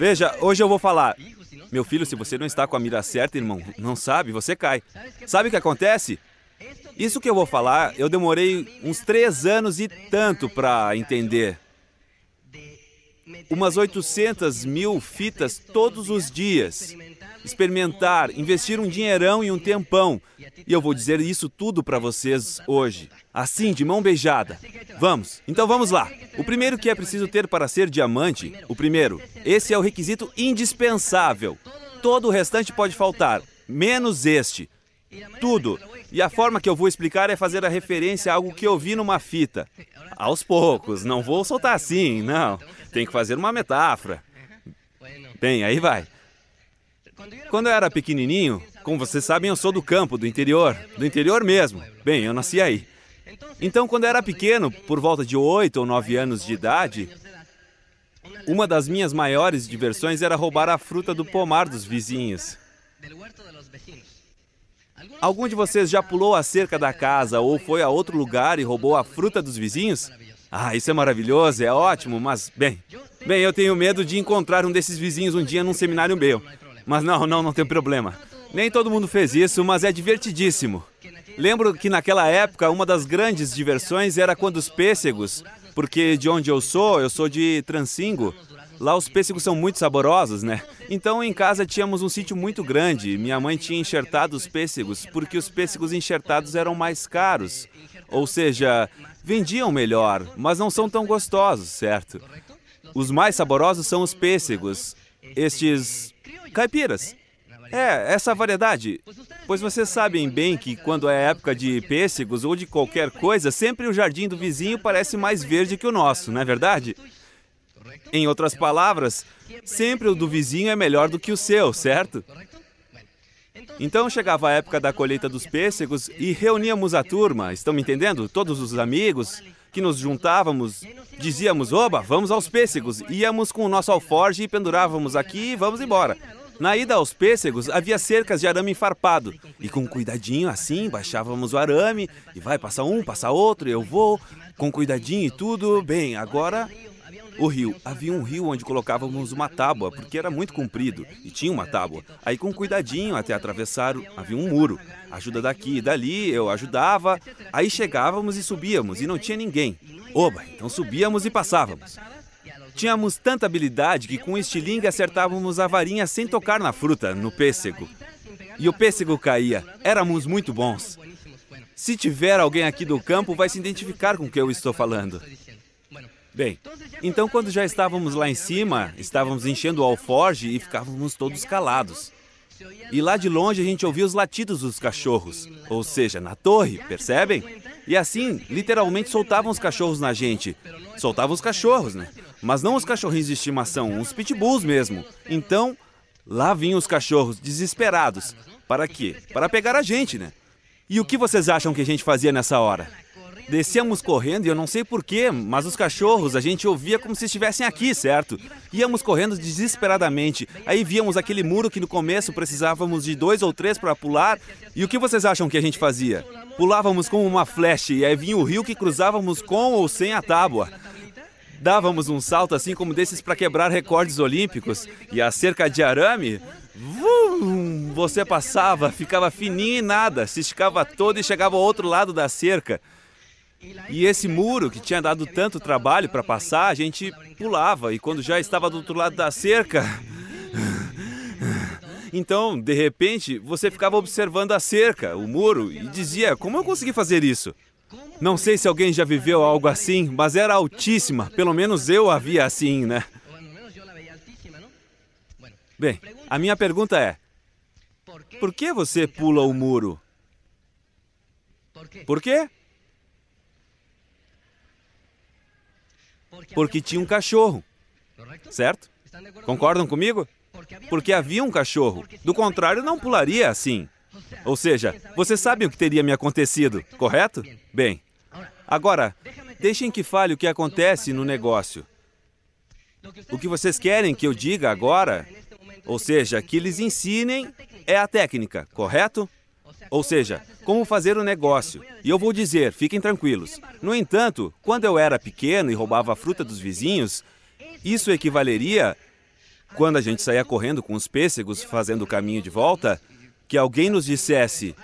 Veja, hoje eu vou falar. Meu filho, se você né? não está com a mira certa, irmão, não sabe, você cai. Sabe o que acontece? É isso que eu vou falar, eu demorei é uns três anos e tanto para entender. Umas 800 mil fitas todos os dias experimentar, investir um dinheirão e um tempão. E eu vou dizer isso tudo para vocês hoje. Assim, de mão beijada. Vamos, então vamos lá. O primeiro que é preciso ter para ser diamante, o primeiro, esse é o requisito indispensável. Todo o restante pode faltar, menos este. Tudo. E a forma que eu vou explicar é fazer a referência a algo que eu vi numa fita. Aos poucos, não vou soltar assim, não. Tem que fazer uma metáfora. Bem, aí vai. Quando eu era pequenininho, como vocês sabem, eu sou do campo, do interior, do interior mesmo. Bem, eu nasci aí. Então, quando eu era pequeno, por volta de 8 ou 9 anos de idade, uma das minhas maiores diversões era roubar a fruta do pomar dos vizinhos. Algum de vocês já pulou a cerca da casa ou foi a outro lugar e roubou a fruta dos vizinhos? Ah, isso é maravilhoso, é ótimo, mas bem, bem, eu tenho medo de encontrar um desses vizinhos um dia num seminário meu. Mas não, não, não tem problema. Nem todo mundo fez isso, mas é divertidíssimo. Lembro que naquela época uma das grandes diversões era quando os pêssegos, porque de onde eu sou, eu sou de Transingo, lá os pêssegos são muito saborosos, né? Então em casa tínhamos um sítio muito grande, minha mãe tinha enxertado os pêssegos porque os pêssegos enxertados eram mais caros, ou seja, vendiam melhor, mas não são tão gostosos, certo? Os mais saborosos são os pêssegos, estes caipiras. É, essa variedade. Pois vocês sabem bem que quando é época de pêssegos ou de qualquer coisa, sempre o jardim do vizinho parece mais verde que o nosso, não é verdade? Em outras palavras, sempre o do vizinho é melhor do que o seu, certo? Então chegava a época da colheita dos pêssegos e reuníamos a turma, estão me entendendo? Todos os amigos que nos juntávamos, dizíamos: oba, vamos aos pêssegos, íamos com o nosso alforge e pendurávamos aqui e vamos embora. Na ida aos pêssegos havia cercas de arame farpado e com cuidadinho assim baixávamos o arame e vai passar um, passa outro, eu vou com cuidadinho e tudo. Bem, agora o rio. Havia um rio onde colocávamos uma tábua, porque era muito comprido, e tinha uma tábua. Aí, com cuidadinho, até atravessar, havia um muro. Ajuda daqui e dali, eu ajudava. Aí chegávamos e subíamos, e não tinha ninguém. Oba, então subíamos e passávamos. Tínhamos tanta habilidade que com o estilingue acertávamos a varinha sem tocar na fruta, no pêssego. E o pêssego caía. Éramos muito bons. Se tiver alguém aqui do campo, vai se identificar com o que eu estou falando. Bem, então quando já estávamos lá em cima, estávamos enchendo o alforge e ficávamos todos calados. E lá de longe a gente ouvia os latidos dos cachorros, ou seja, na torre, percebem? E assim, literalmente soltavam os cachorros na gente. Soltavam os cachorros, né? Mas não os cachorrinhos de estimação, uns pitbulls mesmo. Então, lá vinham os cachorros, desesperados. Para quê? Para pegar a gente, né? E o que vocês acham que a gente fazia nessa hora? Descíamos correndo e eu não sei porquê, mas os cachorros a gente ouvia como se estivessem aqui, certo? Íamos correndo desesperadamente, aí víamos aquele muro que no começo precisávamos de dois ou três para pular, e o que vocês acham que a gente fazia? Pulávamos como uma flecha e aí vinha o rio que cruzávamos com ou sem a tábua dávamos um salto assim como desses para quebrar recordes olímpicos e a cerca de arame, vum, você passava, ficava fininho e nada, se esticava todo e chegava ao outro lado da cerca. E esse muro que tinha dado tanto trabalho para passar, a gente pulava e quando já estava do outro lado da cerca, então, de repente, você ficava observando a cerca, o muro e dizia: "Como eu consegui fazer isso?" Não sei se alguém já viveu algo assim, mas era altíssima. Pelo menos eu havia assim, né? Bem, a minha pergunta é: por que você pula o muro? Por quê? Porque tinha um cachorro, certo? Concordam comigo? Porque havia um cachorro. Do contrário, não pularia assim. Ou seja, vocês sabem o que teria me acontecido, correto? Bem, agora, deixem que fale o que acontece no negócio. O que vocês querem que eu diga agora, ou seja, que lhes ensinem, é a técnica, correto? Ou seja, como fazer o negócio. E eu vou dizer, fiquem tranquilos. No entanto, quando eu era pequeno e roubava a fruta dos vizinhos, isso equivaleria, quando a gente saía correndo com os pêssegos fazendo o caminho de volta, que alguém nos dissesse: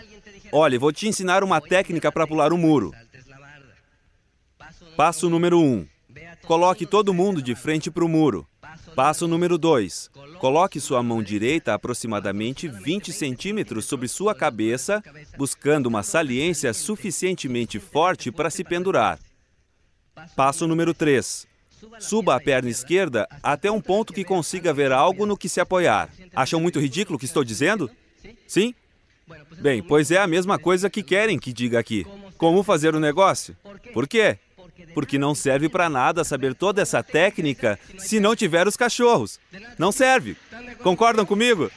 Olha, vou te ensinar uma técnica para pular o muro. Passo número 1. Um, coloque todo mundo de frente para o muro. Passo número 2. Coloque sua mão direita aproximadamente 20 centímetros sobre sua cabeça, buscando uma saliência suficientemente forte para se pendurar. Passo número 3. Suba a perna esquerda até um ponto que consiga ver algo no que se apoiar. Acham muito ridículo o que estou dizendo? Sim? Bem, pois é a mesma coisa que querem que diga aqui. Como fazer o negócio? Por quê? Porque não serve para nada saber toda essa técnica se não tiver os cachorros. Não serve. Tá Concordam comigo?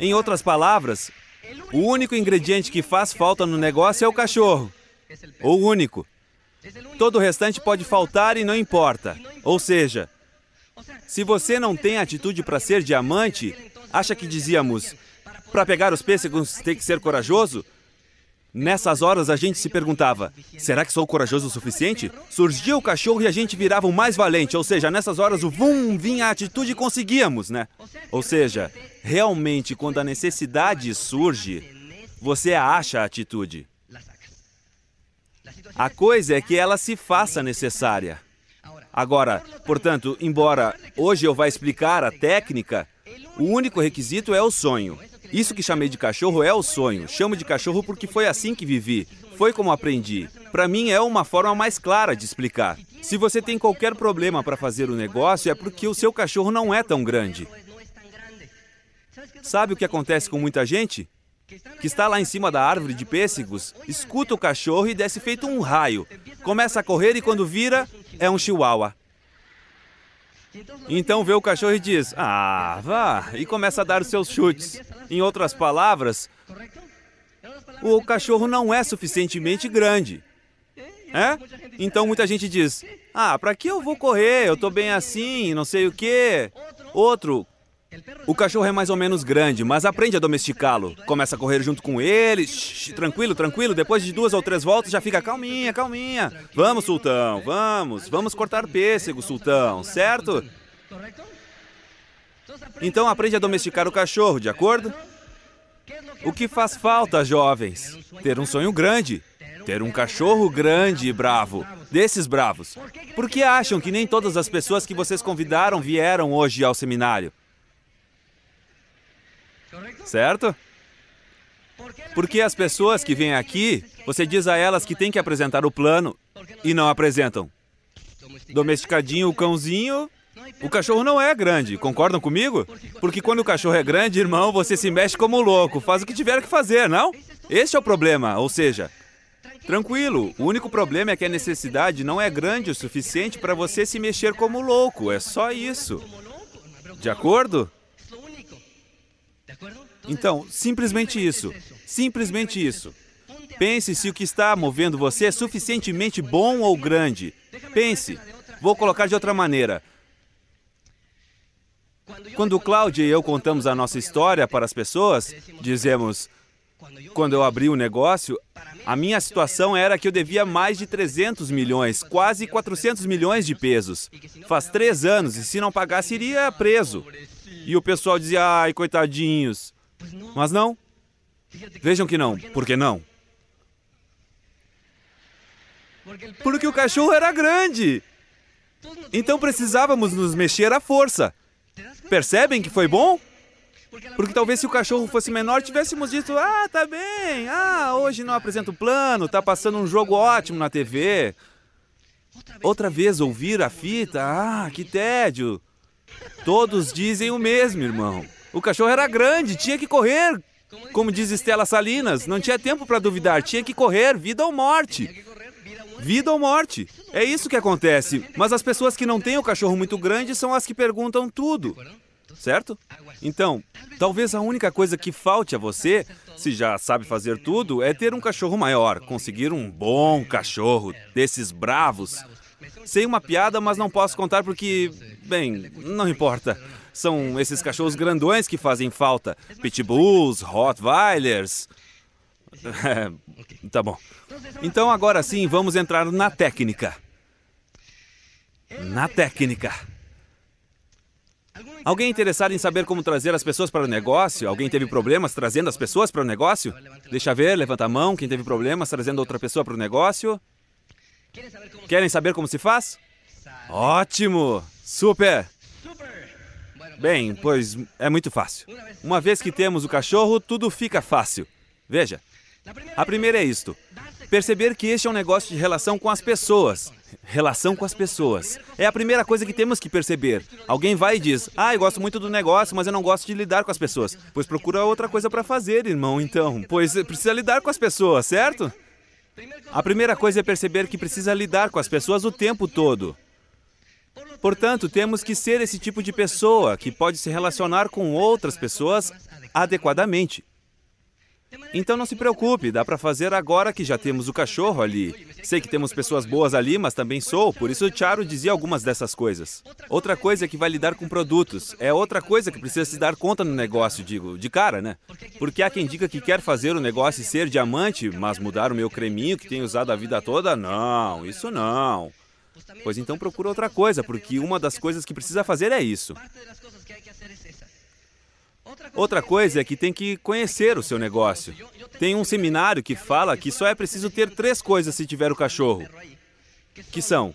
Em outras palavras, o único ingrediente que faz falta no negócio é o cachorro. É o único. Todo o restante pode faltar e não importa. Ou seja, se você não tem atitude para ser diamante, acha que dizíamos, para pegar os pêssegos tem que ser corajoso? Nessas horas a gente se perguntava: será que sou corajoso o suficiente? Surgia o cachorro e a gente virava o mais valente, ou seja, nessas horas o vum vinha a atitude e conseguíamos, né? Ou seja, realmente quando a necessidade surge, você acha a atitude. A coisa é que ela se faça necessária. Agora, portanto, embora hoje eu vá explicar a técnica, o único requisito é o sonho. Isso que chamei de cachorro é o sonho. Chamo de cachorro porque foi assim que vivi, foi como aprendi. Para mim é uma forma mais clara de explicar. Se você tem qualquer problema para fazer o negócio, é porque o seu cachorro não é tão grande. Sabe o que acontece com muita gente? que está lá em cima da árvore de pêssegos, escuta o cachorro e desce feito um raio. Começa a correr e quando vira, é um chihuahua. Então, então vê o cachorro e diz: Ah, vá! E começa a dar os seus chutes. Em outras palavras, o cachorro não é suficientemente grande. É? é? Assim então muita gente diz: Ah, para que eu vou correr? Eu estou bem assim, não sei o quê. Outro, o cachorro é mais ou menos grande, mas aprende a domesticá-lo. Começa a correr junto com ele. Shh, tranquilo, tranquilo. Depois de duas ou três voltas já fica calminha, calminha. Vamos, sultão, vamos. Vamos cortar pêssego, sultão, certo? Então aprende a domesticar o cachorro, de acordo? O que faz falta, jovens? Ter um sonho grande. Ter um cachorro grande e bravo. Desses bravos. Por que acham que nem todas as pessoas que vocês convidaram vieram hoje ao seminário? certo? Porque as pessoas que vêm aqui, você diz a elas que tem que apresentar o plano e não apresentam. Domesticadinho o cãozinho, o cachorro não é grande, concordam comigo? Porque quando o cachorro é grande, irmão, você se mexe como louco, faz o que tiver que fazer, não? Este é o problema, ou seja, tranquilo, o único problema é que a necessidade não é grande o suficiente para você se mexer como louco, é só isso. De acordo? Então, simplesmente isso. Simplesmente isso. Pense se o que está movendo você é suficientemente bom ou grande. Pense. Vou colocar de outra maneira. Quando Cláudia e eu contamos a nossa história para as pessoas, dizemos: quando eu abri o negócio, a minha situação era que eu devia mais de 300 milhões, quase 400 milhões de pesos. Faz três anos e se não pagasse, iria preso. E o pessoal dizia, ai, coitadinhos. Mas não. Vejam que não. Por que não? Porque o cachorro era grande. Então precisávamos nos mexer à força. Percebem que foi bom? Porque talvez se o cachorro fosse menor, tivéssemos dito: ah, tá bem, ah, hoje não apresenta o plano, tá passando um jogo ótimo na TV. Outra vez ouvir a fita, ah, que tédio. Todos dizem o mesmo, irmão. O cachorro era grande, tinha que correr. Como diz Estela Salinas, não tinha tempo para duvidar, tinha que correr, vida ou morte. Vida ou morte. É isso que acontece. Mas as pessoas que não têm o cachorro muito grande são as que perguntam tudo. Certo? Então, talvez a única coisa que falte a você, se já sabe fazer tudo, é ter um cachorro maior, conseguir um bom cachorro, desses bravos, Sei uma piada, mas não posso contar porque, bem, não importa. São esses cachorros grandões que fazem falta. Pitbulls, Rottweilers. tá bom. Então agora sim, vamos entrar na técnica. Na técnica. Alguém interessado em saber como trazer as pessoas para o negócio? Alguém teve problemas trazendo as pessoas para o negócio? Deixa ver, levanta a mão. Quem teve problemas trazendo outra pessoa para o negócio? Querem saber como se faz? Ótimo! Super! Bem, pois é muito fácil. Uma vez que temos o cachorro, tudo fica fácil. Veja, a primeira é isto: perceber que este é um negócio de relação com as pessoas. Relação com as pessoas. É a primeira coisa que temos que perceber. Alguém vai e diz: Ah, eu gosto muito do negócio, mas eu não gosto de lidar com as pessoas. Pois procura outra coisa para fazer, irmão, então. Pois eh, precisa lidar com as pessoas, certo? A primeira coisa é perceber que precisa lidar com as pessoas o tempo todo. Portanto, temos que ser esse tipo de pessoa que pode se relacionar com outras pessoas adequadamente. Então não se preocupe, dá para fazer agora que já temos o cachorro ali. Sei que temos pessoas boas ali, mas também sou, por isso Charo dizia algumas dessas coisas. Outra coisa é que vai lidar com produtos. É outra coisa que precisa se dar conta no negócio, digo, de cara, né? Porque há quem diga que quer fazer o negócio e ser diamante, mas mudar o meu creminho que tenho usado a vida toda? Não, isso não. Pois então procura outra coisa, porque uma das coisas que precisa fazer é isso. Outra coisa é que tem que conhecer o seu negócio. Tem um seminário que fala que só é preciso ter três coisas se tiver o cachorro, que são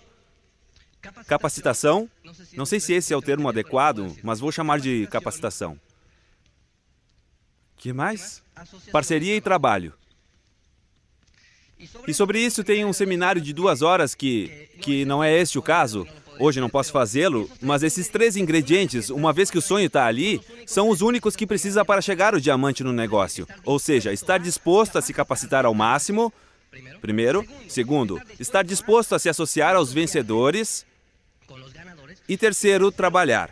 capacitação, não sei se esse é o termo adequado, mas vou chamar de capacitação. Que mais? Parceria e trabalho. E sobre isso tem um seminário de duas horas que, que não é este o caso, Hoje não posso fazê-lo, mas esses três ingredientes, uma vez que o sonho está ali, são os únicos que precisa para chegar o diamante no negócio. Ou seja, estar disposto a se capacitar ao máximo, primeiro. Segundo, estar disposto a se associar aos vencedores. E terceiro, trabalhar.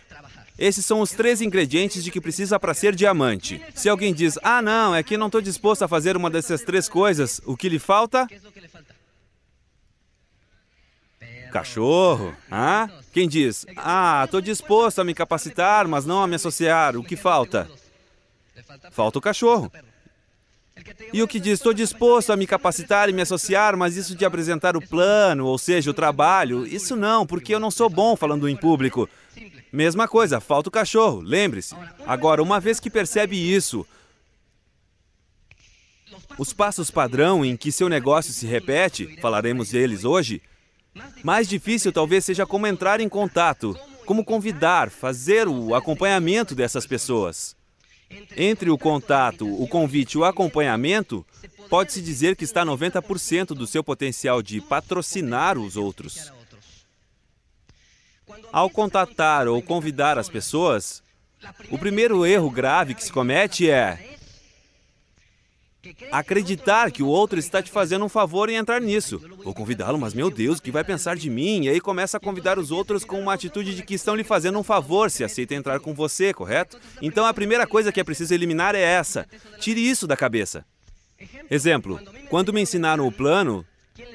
Esses são os três ingredientes de que precisa para ser diamante. Se alguém diz, ah, não, é que não estou disposto a fazer uma dessas três coisas, o que lhe falta? Cachorro? Ah? Quem diz? Ah, estou disposto a me capacitar, mas não a me associar. O que falta? Falta o cachorro. E o que diz? Estou disposto a me capacitar e me associar, mas isso de apresentar o plano, ou seja, o trabalho, isso não, porque eu não sou bom falando em público. Mesma coisa, falta o cachorro, lembre-se. Agora, uma vez que percebe isso, os passos padrão em que seu negócio se repete, falaremos deles hoje, mais difícil talvez seja como entrar em contato, como convidar, fazer o acompanhamento dessas pessoas. Entre o contato, o convite e o acompanhamento, pode-se dizer que está 90% do seu potencial de patrocinar os outros. Ao contatar ou convidar as pessoas, o primeiro erro grave que se comete é: acreditar que o outro está te fazendo um favor e entrar nisso. Vou convidá-lo, mas meu Deus, o que vai pensar de mim? E aí começa a convidar os outros com uma atitude de que estão lhe fazendo um favor se aceita entrar com você, correto? Então a primeira coisa que é preciso eliminar é essa. Tire isso da cabeça. Exemplo: quando me ensinaram o plano,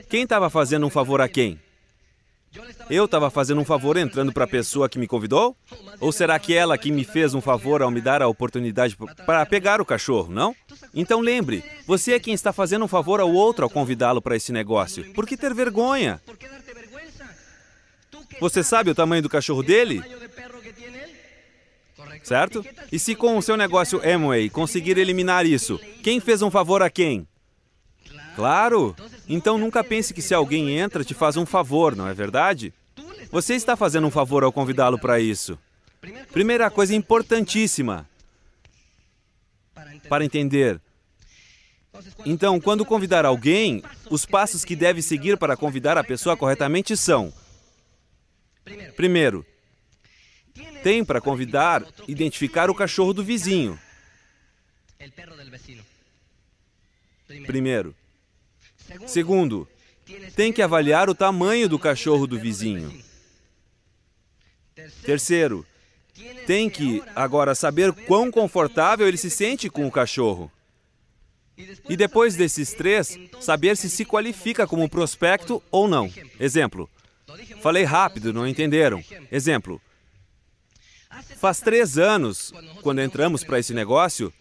quem estava fazendo um favor a quem? Eu estava fazendo um favor entrando para a pessoa que me convidou? Ou será que ela que me fez um favor ao me dar a oportunidade para pegar o cachorro, não? Então lembre, você é quem está fazendo um favor ao outro ao convidá-lo para esse negócio. Por que ter vergonha? Você sabe o tamanho do cachorro dele? Certo? E se com o seu negócio Amway conseguir eliminar isso, quem fez um favor a quem? Claro! Então nunca pense que se alguém entra, te faz um favor, não é verdade? Você está fazendo um favor ao convidá-lo para isso. Primeira coisa importantíssima para entender. Então, quando convidar alguém, os passos que deve seguir para convidar a pessoa corretamente são: primeiro, tem para convidar identificar o cachorro do vizinho. Primeiro. Segundo, tem que avaliar o tamanho do cachorro do vizinho. Terceiro, tem que agora saber quão confortável ele se sente com o cachorro. E depois desses três, saber se se qualifica como prospecto ou não. Exemplo. Falei rápido, não entenderam. Exemplo. Faz três anos, quando entramos para esse negócio,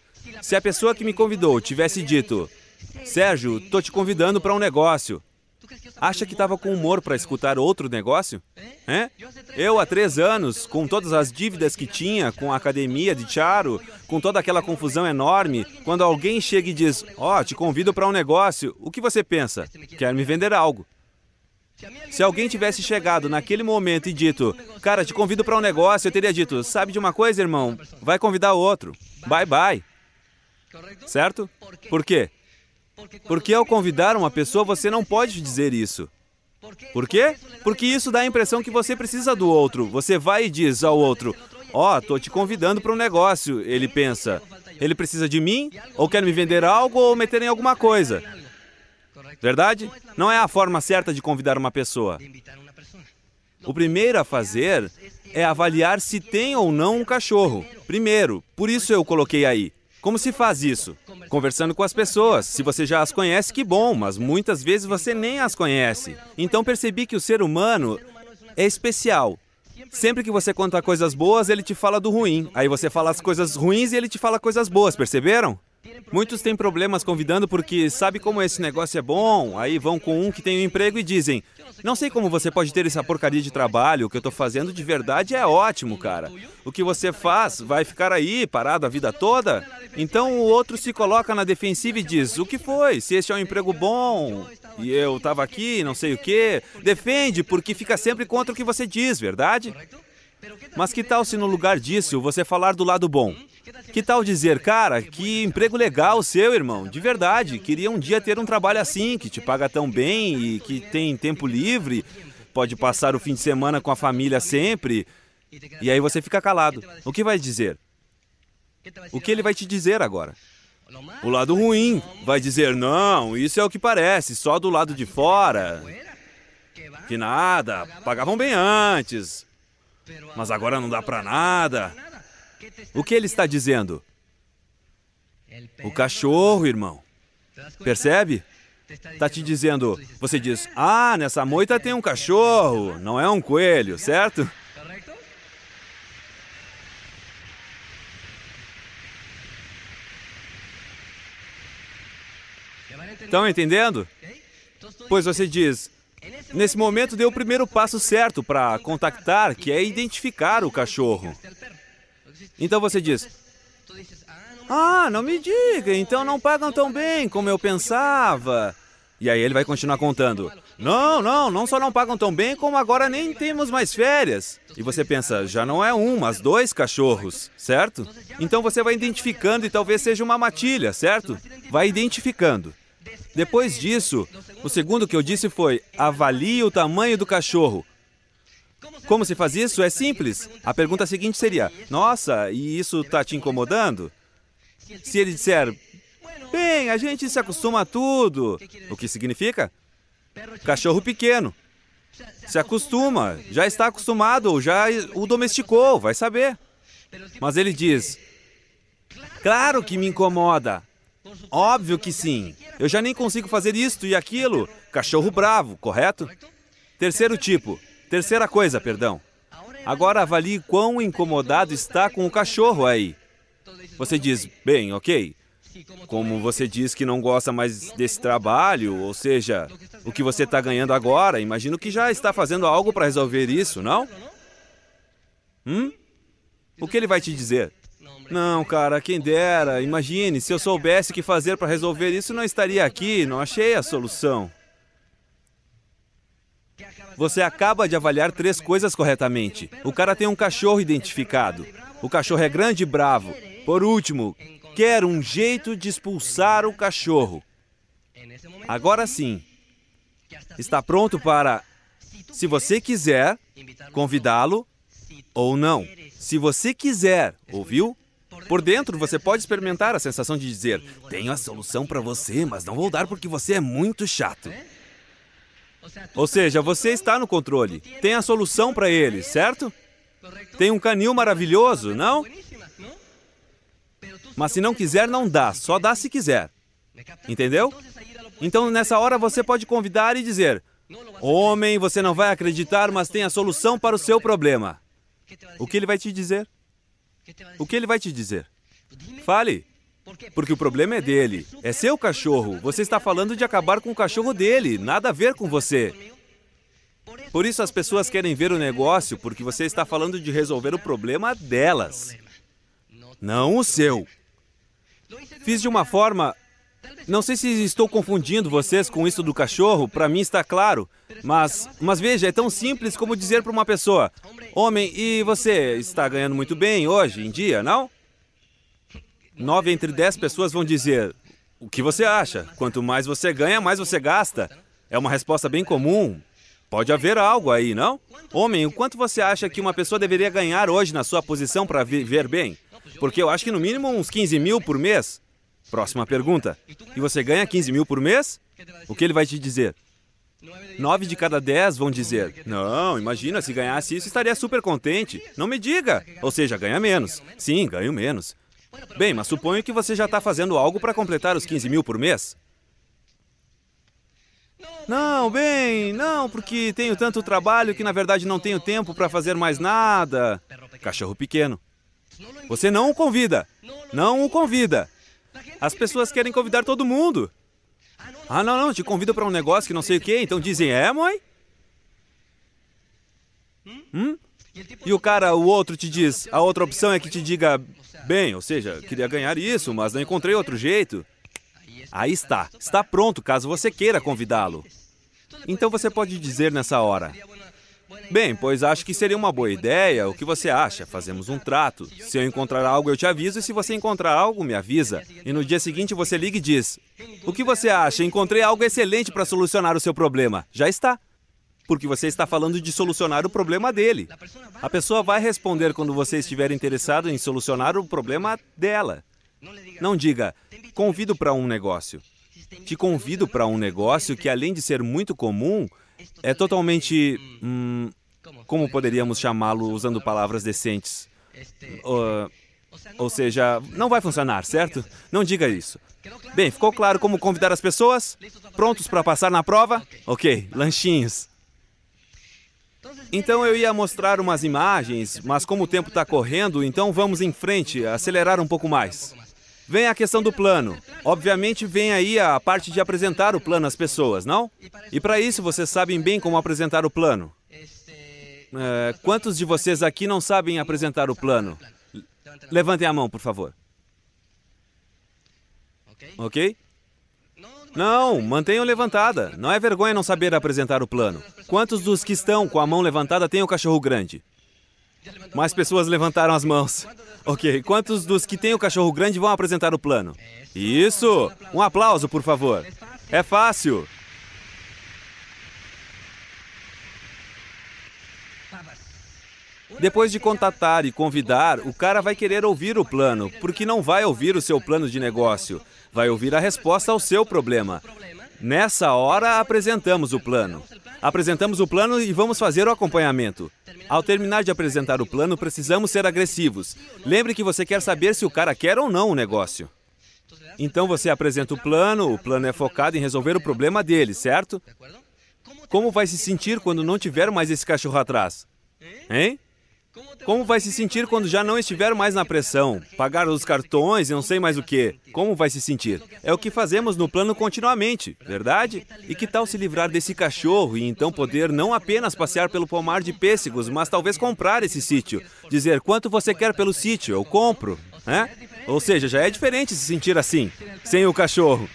se a pessoa que me convidou tivesse dito: Sérgio, tô te convidando para um negócio. Acha que estava com humor para escutar outro negócio? É? Eu, há três anos, com todas as dívidas que tinha, com a academia de Charo, com toda aquela confusão enorme, quando alguém chega e diz: Ó, oh, te convido para um negócio, o que você pensa? Quer me vender algo. Se alguém tivesse chegado naquele momento e dito: Cara, te convido para um negócio, eu teria dito: Sabe de uma coisa, irmão? Vai convidar outro. Bye bye. Certo? Por quê? Porque ao convidar uma pessoa, você não pode dizer isso. Por quê? Porque isso dá a impressão que você precisa do outro. Você vai e diz ao outro: Ó, oh, tô te convidando para um negócio. Ele pensa: ele precisa de mim, ou quer me vender algo, ou meter em alguma coisa. Verdade? Não é a forma certa de convidar uma pessoa. O primeiro a fazer é avaliar se tem ou não um cachorro. Primeiro, por isso eu coloquei aí. Como se faz isso? Conversando com as pessoas. Se você já as conhece, que bom, mas muitas vezes você nem as conhece. Então percebi que o ser humano é especial. Sempre que você conta coisas boas, ele te fala do ruim. Aí você fala as coisas ruins e ele te fala coisas boas, perceberam? Muitos têm problemas convidando porque sabe como esse negócio é bom, aí vão com um que tem um emprego e dizem: Não sei como você pode ter essa porcaria de trabalho, o que eu tô fazendo de verdade é ótimo, cara. O que você faz vai ficar aí, parado a vida toda? Então o outro se coloca na defensiva e diz: O que foi? Se este é um emprego bom e eu tava aqui, não sei o quê. Defende, porque fica sempre contra o que você diz, verdade? Mas que tal se no lugar disso você falar do lado bom? Que tal dizer, cara, que emprego legal seu, irmão, de verdade, queria um dia ter um trabalho assim, que te paga tão bem e que tem tempo livre, pode passar o fim de semana com a família sempre. E aí você fica calado. O que vai dizer? O que ele vai te dizer agora? O lado ruim vai dizer: não, isso é o que parece, só do lado de fora. Que nada, pagavam bem antes, mas agora não dá para nada. O que ele está dizendo? O cachorro, irmão. Percebe? Está te dizendo, você diz, ah, nessa moita tem um cachorro, não é um coelho, certo? Estão entendendo? Pois você diz, nesse momento deu o primeiro passo certo para contactar, que é identificar o cachorro. Então você diz: Ah, não me diga, então não pagam tão bem como eu pensava. E aí ele vai continuar contando: Não, não, não só não pagam tão bem, como agora nem temos mais férias. E você pensa: Já não é um, mas dois cachorros, certo? Então você vai identificando e talvez seja uma matilha, certo? Vai identificando. Depois disso, o segundo que eu disse foi: avalie o tamanho do cachorro. Como se faz isso? É simples. A pergunta seguinte seria: Nossa, e isso está te incomodando? Se ele disser: Bem, a gente se acostuma a tudo. O que significa? Cachorro pequeno. Se acostuma, já está acostumado ou já é o domesticou, vai saber. Mas ele diz: Claro que me incomoda. Óbvio que sim. Eu já nem consigo fazer isto e aquilo. Cachorro bravo, correto? Terceiro tipo: Terceira coisa, perdão. Agora avalie quão incomodado está com o cachorro aí. Você diz, bem, ok. Como você diz que não gosta mais desse trabalho, ou seja, o que você está ganhando agora, imagino que já está fazendo algo para resolver isso, não? Hum? O que ele vai te dizer? Não, cara, quem dera. Imagine, se eu soubesse o que fazer para resolver isso, não estaria aqui, não achei a solução. Você acaba de avaliar três coisas corretamente. O cara tem um cachorro identificado. O cachorro é grande e bravo. Por último, quer um jeito de expulsar o cachorro. Agora sim. Está pronto para, se você quiser, convidá-lo ou não. Se você quiser, ouviu? Por dentro, você pode experimentar a sensação de dizer: Tenho a solução para você, mas não vou dar porque você é muito chato. Ou seja, você está no controle, tem a solução para eles, certo? Tem um canil maravilhoso, não? Mas se não quiser, não dá, só dá se quiser. Entendeu? Então, nessa hora, você pode convidar e dizer: Homem, você não vai acreditar, mas tem a solução para o seu problema. O que ele vai te dizer? O que ele vai te dizer? Fale. Porque o problema é dele, é seu cachorro. Você está falando de acabar com o cachorro dele, nada a ver com você. Por isso as pessoas querem ver o negócio, porque você está falando de resolver o problema delas, não o seu. Fiz de uma forma. Não sei se estou confundindo vocês com isso do cachorro, para mim está claro, mas, mas veja, é tão simples como dizer para uma pessoa: Homem, e você está ganhando muito bem hoje em dia, não? Nove entre dez pessoas vão dizer: O que você acha? Quanto mais você ganha, mais você gasta. É uma resposta bem comum. Pode haver algo aí, não? Homem, o quanto você acha que uma pessoa deveria ganhar hoje na sua posição para viver bem? Porque eu acho que no mínimo uns 15 mil por mês. Próxima pergunta. E você ganha 15 mil por mês? O que ele vai te dizer? Nove de cada dez vão dizer: Não, imagina, se ganhasse isso estaria super contente. Não me diga. Ou seja, ganha menos. Sim, ganho menos. Bem, mas suponho que você já está fazendo algo para completar os 15 mil por mês? Não, bem, não, porque tenho tanto trabalho que na verdade não tenho tempo para fazer mais nada. Cachorro pequeno. Você não o convida. Não o convida. As pessoas querem convidar todo mundo. Ah, não, não, te convido para um negócio que não sei o quê, então dizem, é, mãe? Hum? E o cara, o outro, te diz, a outra opção é que te diga, Bem, ou seja, queria ganhar isso, mas não encontrei outro jeito. Aí está, está pronto caso você queira convidá-lo. Então você pode dizer nessa hora: Bem, pois acho que seria uma boa ideia. O que você acha? Fazemos um trato. Se eu encontrar algo, eu te aviso, e se você encontrar algo, me avisa. E no dia seguinte você liga e diz: O que você acha? Encontrei algo excelente para solucionar o seu problema. Já está porque você está falando de solucionar o problema dele. A pessoa vai responder quando você estiver interessado em solucionar o problema dela. Não diga, convido para um negócio. Te convido para um negócio que, além de ser muito comum, é totalmente. Hum, como poderíamos chamá-lo usando palavras decentes? Uh, ou seja, não vai funcionar, certo? Não diga isso. Bem, ficou claro como convidar as pessoas? Prontos para passar na prova? Ok, lanchinhos. Então eu ia mostrar umas imagens, mas como o tempo está correndo, então vamos em frente, acelerar um pouco mais. Vem a questão do plano. Obviamente vem aí a parte de apresentar o plano às pessoas, não? E para isso vocês sabem bem como apresentar o plano. É, quantos de vocês aqui não sabem apresentar o plano? Levantem a mão, por favor. Ok? Não, mantenham levantada. Não é vergonha não saber apresentar o plano. Quantos dos que estão com a mão levantada têm o cachorro grande? Mais pessoas levantaram as mãos. Ok, quantos dos que têm o cachorro grande vão apresentar o plano? Isso! Um aplauso, por favor. É fácil. Depois de contatar e convidar, o cara vai querer ouvir o plano, porque não vai ouvir o seu plano de negócio vai ouvir a resposta ao seu problema. Nessa hora, apresentamos o plano. Apresentamos o plano e vamos fazer o acompanhamento. Ao terminar de apresentar o plano, precisamos ser agressivos. Lembre que você quer saber se o cara quer ou não o negócio. Então você apresenta o plano, o plano é focado em resolver o problema dele, certo? Como vai se sentir quando não tiver mais esse cachorro atrás? Hein? Como vai se sentir quando já não estiver mais na pressão? Pagar os cartões e não sei mais o que. Como vai se sentir? É o que fazemos no plano continuamente, verdade? E que tal se livrar desse cachorro e então poder não apenas passear pelo pomar de pêssegos, mas talvez comprar esse sítio? Dizer quanto você quer pelo sítio, eu compro, né? Ou seja, já é diferente se sentir assim, sem o cachorro.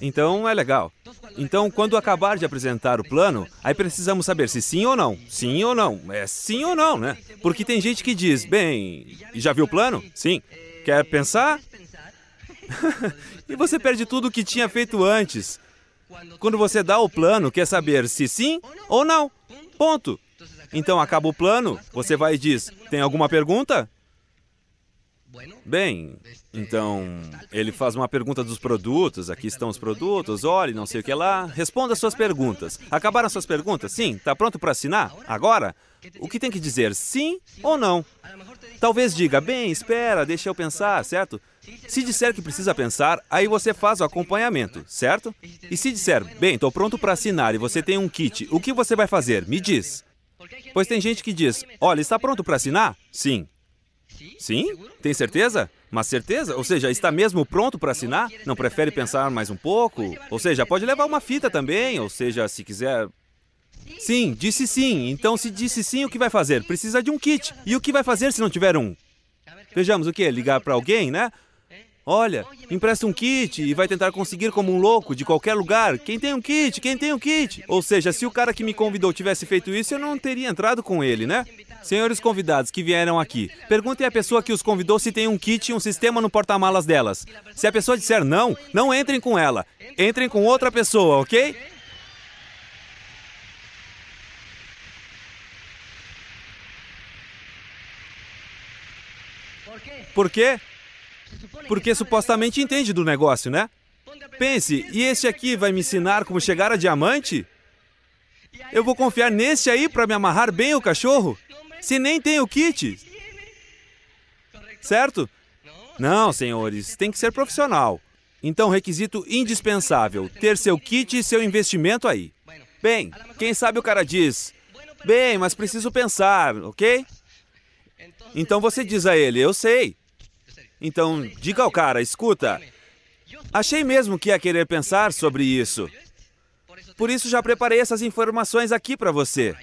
Então é legal. Então, quando acabar de apresentar o plano, aí precisamos saber se sim ou não. Sim ou não. É sim ou não, né? Porque tem gente que diz, bem, já viu o plano? Sim. Quer pensar? e você perde tudo o que tinha feito antes. Quando você dá o plano, quer saber se sim ou não. Ponto. Então acaba o plano, você vai e diz: tem alguma pergunta? Bem, então ele faz uma pergunta dos produtos. Aqui estão os produtos. Olhe, não sei o que lá. Responda suas perguntas. Acabaram suas perguntas? Sim. Está pronto para assinar? Agora? O que tem que dizer? Sim ou não? Talvez diga, bem, espera, deixa eu pensar, certo? Se disser que precisa pensar, aí você faz o acompanhamento, certo? E se disser, bem, estou pronto para assinar e você tem um kit, o que você vai fazer? Me diz. Pois tem gente que diz, olha, está pronto para assinar? Sim. Sim? Tem certeza? Mas certeza? Ou seja, está mesmo pronto para assinar? Não prefere pensar mais um pouco? Ou seja, pode levar uma fita também, ou seja, se quiser. Sim, disse sim. Então, se disse sim, o que vai fazer? Precisa de um kit. E o que vai fazer se não tiver um? Tá Vejamos o que? Ligar para alguém, né? É. Olha, empresta um kit e vai tentar conseguir como um louco de qualquer lugar. Quem tem um kit? Quem tem um kit? Ou seja, se o cara que me convidou tivesse feito isso, eu não teria entrado com ele, né? Senhores convidados que vieram aqui, perguntem à pessoa que os convidou se tem um kit e um sistema no porta-malas delas. Se a pessoa disser não, não entrem com ela. Entrem com outra pessoa, ok? Por quê? Porque supostamente entende do negócio, né? Pense, e esse aqui vai me ensinar como chegar a diamante? Eu vou tá confiar nesse aí para me amarrar bem o cachorro? se nem tem o kit? Certo? Não, senhores, tem que ser profissional. Então, requisito indispensável: ter seu kit e seu investimento aí. Bem, quem sabe o cara diz: Bem, mas preciso pensar, ok? Então você diz a ele: Eu sei. Então, diga ao cara: Escuta, achei mesmo que ia querer pensar sobre isso. Por isso, já preparei essas informações aqui para você.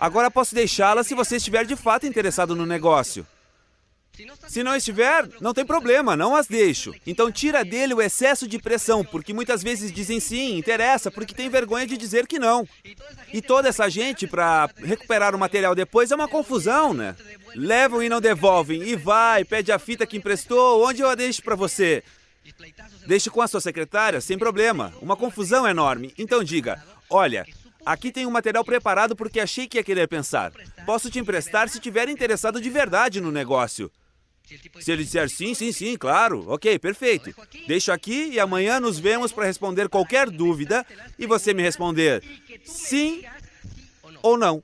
Agora posso deixá-la se você estiver de fato interessado no negócio. Se não estiver, não tem problema, não as deixo. Então tira dele o excesso de pressão, porque muitas vezes dizem sim, interessa, porque tem vergonha de dizer que não. E toda essa gente para recuperar o material depois é uma confusão, né? Levam e não devolvem, e vai, pede a fita que emprestou, onde eu a deixo para você? Deixe com a sua secretária, sem problema. Uma confusão enorme. Então diga: olha, Aqui tem um material preparado porque achei que ia querer pensar. Posso te emprestar se tiver interessado de verdade no negócio. Se ele disser sim, sim, sim, claro, ok, perfeito. Deixo aqui e amanhã nos vemos para responder qualquer dúvida e você me responder sim ou não.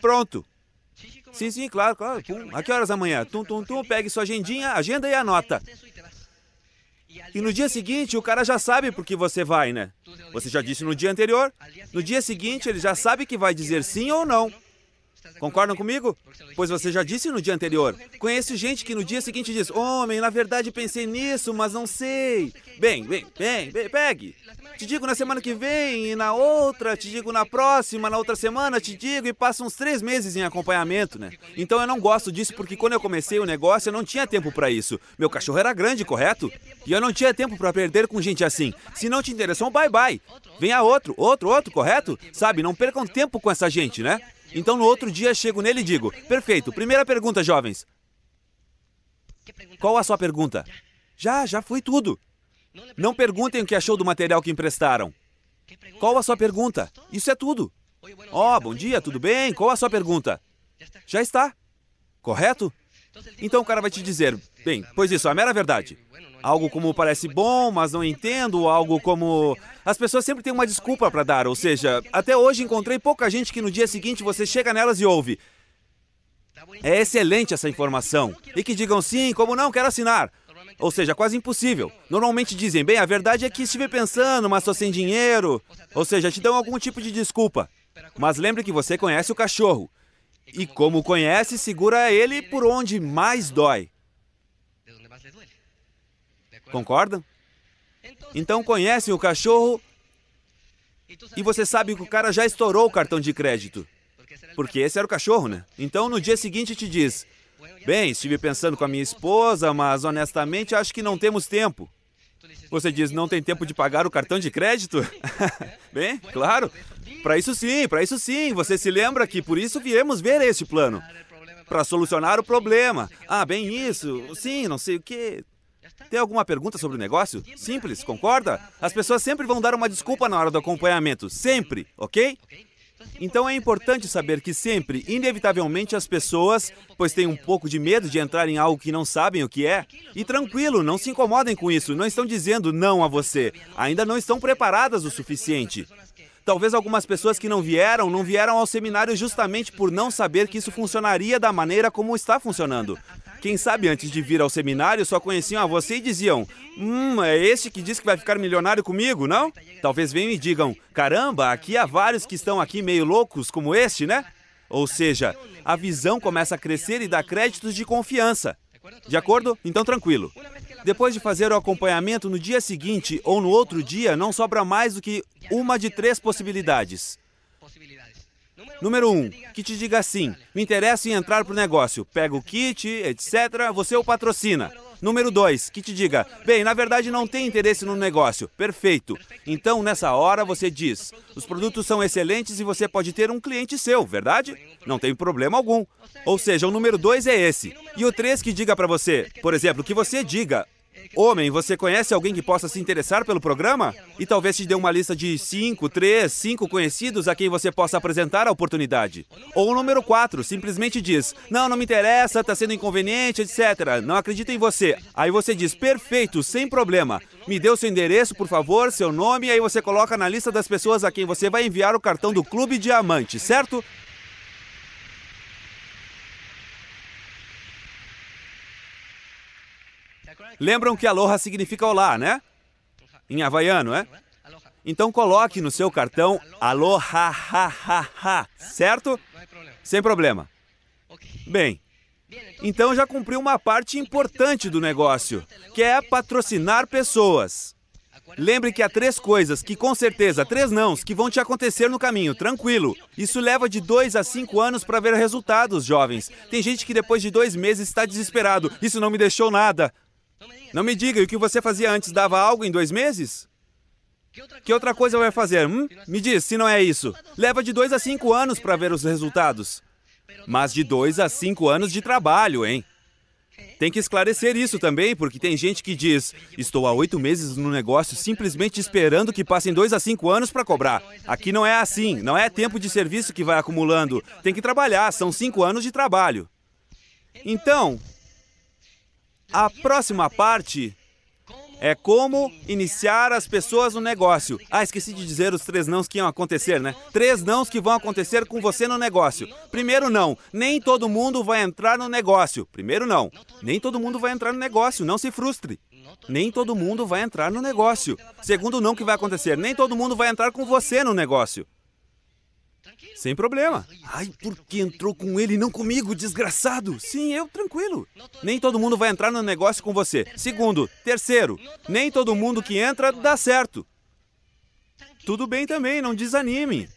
Pronto. Sim, sim, claro, claro. Pum. A que horas amanhã? Tum, tum, tum, pegue sua agendinha, agenda e anota. E no dia seguinte o cara já sabe por que você vai, né? Você já disse no dia anterior. No dia seguinte ele já sabe que vai dizer sim ou não. Concordam comigo? Pois você já disse no dia anterior. Conheço gente que no dia seguinte diz: Homem, na verdade pensei nisso, mas não sei. Bem, bem, bem, bem, pegue. Te digo na semana que vem e na outra, te digo na próxima, na outra semana, te digo e passa uns três meses em acompanhamento, né? Então eu não gosto disso porque quando eu comecei o negócio eu não tinha tempo para isso. Meu cachorro era grande, correto? E eu não tinha tempo para perder com gente assim. Se não te interessou, bye bye. Venha outro, outro, outro, correto? Sabe, não percam tempo com essa gente, né? Então no outro dia chego nele e digo: Perfeito, primeira pergunta, jovens. Qual a sua pergunta? Já, já foi tudo. Não perguntem o que achou do material que emprestaram. Qual a sua pergunta? Isso é tudo. Ó, oh, bom dia, tudo bem? Qual a sua pergunta? Já está. Correto? Então o cara vai te dizer: Bem, pois isso, a mera verdade. Algo como parece bom, mas não entendo, algo como. As pessoas sempre têm uma desculpa para dar, ou seja, até hoje encontrei pouca gente que no dia seguinte você chega nelas e ouve. É excelente essa informação. E que digam sim, como não, quero assinar. Ou seja, quase impossível. Normalmente dizem, bem, a verdade é que estive pensando, mas estou sem dinheiro. Ou seja, te dão algum tipo de desculpa. Mas lembre que você conhece o cachorro. E como conhece, segura ele por onde mais dói. Concordam? Então conhecem o cachorro e você sabe que o cara já estourou o cartão de crédito. Porque esse era o cachorro, né? Então no dia seguinte te diz: Bem, estive pensando com a minha esposa, mas honestamente acho que não temos tempo. Você diz: Não tem tempo de pagar o cartão de crédito? Bem, claro. Para isso sim, para isso sim. Você se lembra que por isso viemos ver este plano para solucionar o problema. Ah, bem isso. Sim, não sei o que. Tem alguma pergunta sobre o negócio? Simples, concorda? As pessoas sempre vão dar uma desculpa na hora do acompanhamento, sempre, ok? Então é importante saber que sempre, inevitavelmente, as pessoas, pois têm um pouco de medo de entrar em algo que não sabem o que é, e tranquilo, não se incomodem com isso, não estão dizendo não a você, ainda não estão preparadas o suficiente. Talvez algumas pessoas que não vieram, não vieram ao seminário justamente por não saber que isso funcionaria da maneira como está funcionando. Quem sabe antes de vir ao seminário só conheciam a você e diziam: Hum, é este que diz que vai ficar milionário comigo, não? Talvez venham e digam: Caramba, aqui há vários que estão aqui meio loucos como este, né? Ou seja, a visão começa a crescer e dá créditos de confiança. De acordo? Então tranquilo. Depois de fazer o acompanhamento no dia seguinte ou no outro dia, não sobra mais do que uma de três possibilidades. Número 1. Um, que te diga sim, me interessa em entrar pro negócio, pega o kit, etc. Você o patrocina. Número 2, que te diga: bem, na verdade não tem interesse no negócio. Perfeito. Então, nessa hora, você diz: os produtos são excelentes e você pode ter um cliente seu, verdade? Não tem problema algum. Ou seja, o número 2 é esse. E o 3 que diga para você, por exemplo, que você diga: Homem, você conhece alguém que possa se interessar pelo programa? E talvez te dê uma lista de 5, 3, 5 conhecidos a quem você possa apresentar a oportunidade. Ou o número 4, simplesmente diz: Não, não me interessa, está sendo inconveniente, etc. Não acredito em você. Aí você diz: Perfeito, sem problema. Me dê o seu endereço, por favor, seu nome, e aí você coloca na lista das pessoas a quem você vai enviar o cartão do Clube Diamante, certo? Lembram que aloha significa olá, né? Em havaiano, é? Então coloque no seu cartão aloha, ha, ha, ha, certo? Sem problema. Bem, então já cumpriu uma parte importante do negócio, que é patrocinar pessoas. Lembre que há três coisas que com certeza, três nãos, que vão te acontecer no caminho, tranquilo. Isso leva de dois a cinco anos para ver resultados, jovens. Tem gente que depois de dois meses está desesperado. Isso não me deixou nada. Não me diga, e o que você fazia antes dava algo em dois meses? Que outra coisa vai fazer? Hum? Me diz, se não é isso. Leva de dois a cinco anos para ver os resultados. Mas de dois a cinco anos de trabalho, hein? Tem que esclarecer isso também, porque tem gente que diz: estou há oito meses no negócio simplesmente esperando que passem dois a cinco anos para cobrar. Aqui não é assim, não é tempo de serviço que vai acumulando. Tem que trabalhar, são cinco anos de trabalho. Então, a próxima parte é como iniciar as pessoas no negócio. Ah, esqueci de dizer os três nãos que iam acontecer, né? Três nãos que vão acontecer com você no negócio. Primeiro não, nem todo mundo vai entrar no negócio. Primeiro não, nem todo mundo vai entrar no negócio, não se frustre. Nem todo mundo vai entrar no negócio. Segundo não que vai acontecer, nem todo mundo vai entrar com você no negócio. Sem problema. Ai, por que entrou com ele e não comigo, desgraçado? Sim, eu, tranquilo. Nem todo mundo vai entrar no negócio com você. Segundo, terceiro, nem todo mundo que entra dá certo. Tudo bem também, não desanime.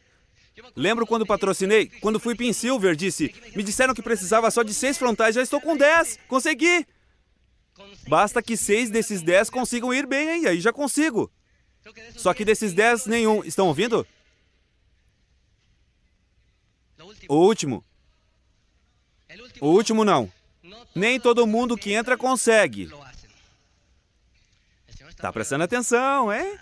Lembro quando patrocinei, quando fui Pin Silver, disse: me disseram que precisava só de seis frontais, já estou com dez. Consegui! Basta que seis desses dez consigam ir bem, hein? aí já consigo. Só que desses dez, nenhum. Estão ouvindo? O último. O último não. Nem todo mundo que entra consegue. Tá prestando atenção, hein?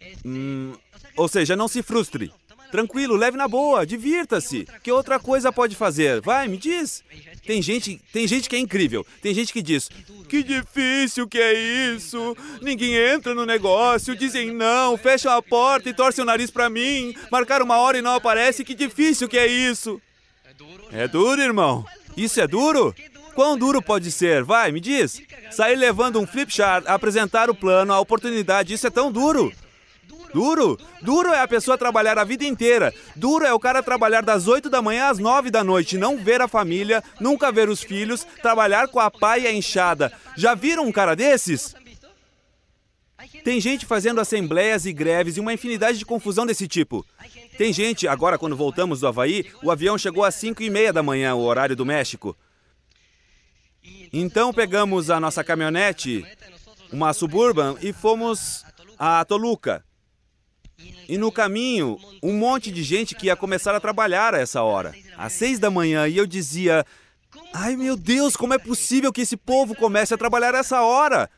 É? Hum, ou seja, não se frustre. Tranquilo, leve na boa, divirta-se. Que outra coisa pode fazer? Vai, me diz. Tem gente, tem gente que é incrível. Tem gente que diz: "Que difícil que é isso? Ninguém entra no negócio, dizem não, fecham a porta e torcem o nariz para mim. Marcaram uma hora e não aparece. Que difícil que é isso?" É duro, irmão. Isso é duro? Quão duro pode ser? Vai, me diz. Sair levando um flip chart, apresentar o plano, a oportunidade, isso é tão duro. Duro? Duro é a pessoa trabalhar a vida inteira. Duro é o cara trabalhar das 8 da manhã às 9 da noite, não ver a família, nunca ver os filhos, trabalhar com a pai e a enxada. Já viram um cara desses? Tem gente fazendo assembleias e greves e uma infinidade de confusão desse tipo. Tem gente, agora quando voltamos do Havaí, o avião chegou às 5 e meia da manhã, o horário do México. Então pegamos a nossa caminhonete, uma Suburban, e fomos a Toluca. E no caminho, um monte de gente que ia começar a trabalhar a essa hora, às seis da manhã, e eu dizia: Ai meu Deus, como é possível que esse povo comece a trabalhar a essa hora?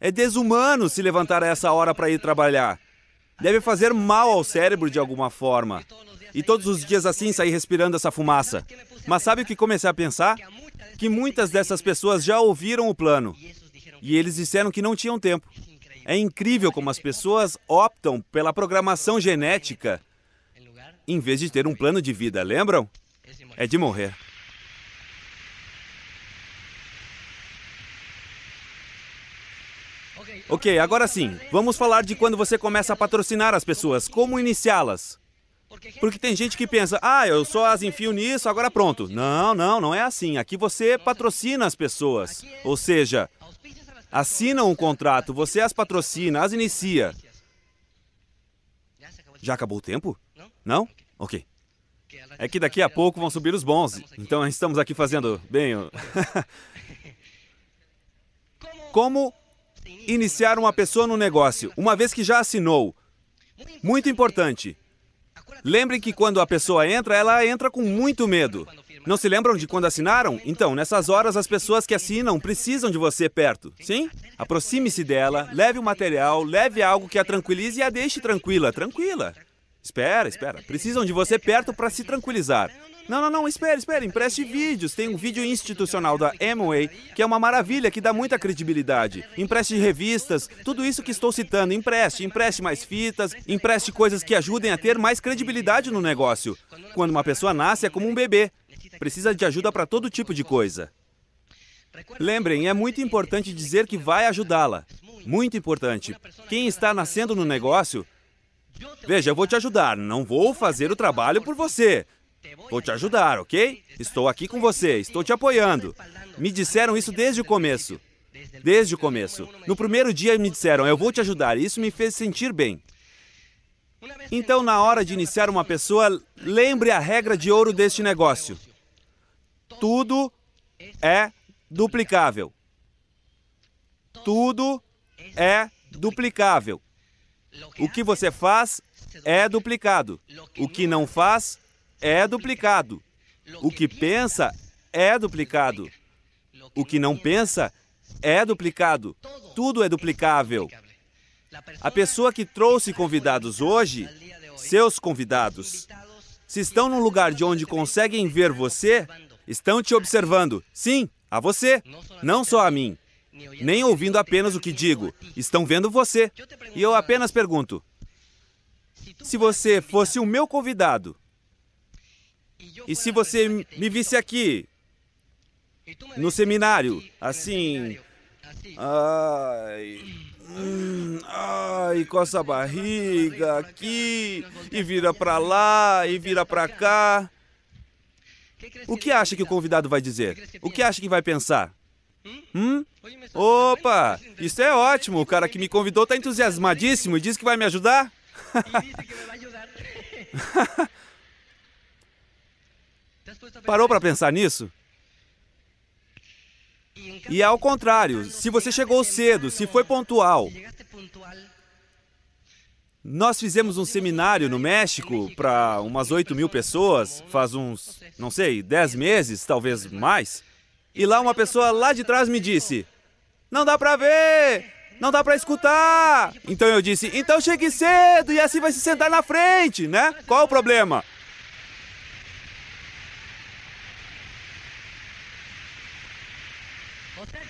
É desumano se levantar a essa hora para ir trabalhar. Deve fazer mal ao cérebro de alguma forma. E todos os dias assim sair respirando essa fumaça. Mas sabe o que comecei a pensar? Que muitas dessas pessoas já ouviram o plano. E eles disseram que não tinham tempo. É incrível como as pessoas optam pela programação genética em vez de ter um plano de vida, lembram? É de morrer. Ok, agora sim, vamos falar de quando você começa a patrocinar as pessoas, como iniciá-las. Porque tem gente que pensa, ah, eu só as enfio nisso, agora pronto. Não, não, não é assim. Aqui você patrocina as pessoas. Ou seja, assinam um contrato, você as patrocina, as inicia. Já acabou o tempo? Não? Ok. É que daqui a pouco vão subir os bons, então estamos aqui fazendo bem. Como iniciar uma pessoa no negócio, uma vez que já assinou? Muito importante. Lembrem que quando a pessoa entra, ela entra com muito medo. Não se lembram de quando assinaram? Então, nessas horas, as pessoas que assinam precisam de você perto, sim? Aproxime-se dela, leve o material, leve algo que a tranquilize e a deixe tranquila, tranquila. Espera, espera. Precisam de você perto para se tranquilizar. Não, não, não, espera, espera, empreste vídeos. Tem um vídeo institucional da Amway, que é uma maravilha, que dá muita credibilidade. Empreste revistas, tudo isso que estou citando, empreste, empreste mais fitas, empreste coisas que ajudem a ter mais credibilidade no negócio. Quando uma pessoa nasce, é como um bebê. Precisa de ajuda para todo tipo de coisa. Lembrem, é muito importante dizer que vai ajudá-la. Muito importante. Quem está nascendo no negócio, veja, eu vou te ajudar, não vou fazer o trabalho por você. Vou te ajudar, ok? Estou aqui com você, estou te apoiando. Me disseram isso desde o começo. Desde o começo. No primeiro dia me disseram, eu vou te ajudar, e isso me fez sentir bem. Então, na hora de iniciar uma pessoa, lembre a regra de ouro deste negócio. Tudo é duplicável. Tudo é duplicável. O que você faz é duplicado. O que não faz é duplicado. O que pensa é duplicado. O que não pensa é duplicado. Tudo é duplicável. A pessoa que trouxe convidados hoje, seus convidados, se estão num lugar de onde conseguem ver você, Estão te observando. Sim, a você. Não só a mim. Nem ouvindo apenas o que digo. Estão vendo você. E eu apenas pergunto: se você fosse o meu convidado, e se você me visse aqui, no seminário, assim. Ai. Hum, ai, coça a barriga aqui, e vira pra lá, e vira pra cá. O que acha que o convidado vai dizer? O que acha que vai pensar? Hum? Opa! Isso é ótimo! O cara que me convidou está entusiasmadíssimo e diz que vai me ajudar? Parou para pensar nisso? E ao contrário, se você chegou cedo, se foi pontual, nós fizemos um seminário no México para umas 8 mil pessoas, faz uns, não sei, 10 meses, talvez mais. E lá uma pessoa lá de trás me disse: Não dá para ver! Não dá para escutar! Então eu disse: Então chegue cedo e assim vai se sentar na frente, né? Qual o problema?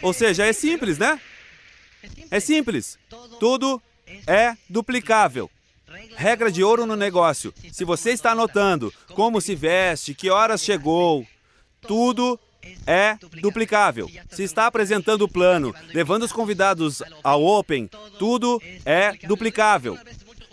Ou seja, é simples, né? É simples. Tudo é duplicável. Regra de ouro no negócio. Se você está anotando como se veste, que horas chegou, tudo é duplicável. Se está apresentando o plano, levando os convidados ao Open, tudo é duplicável.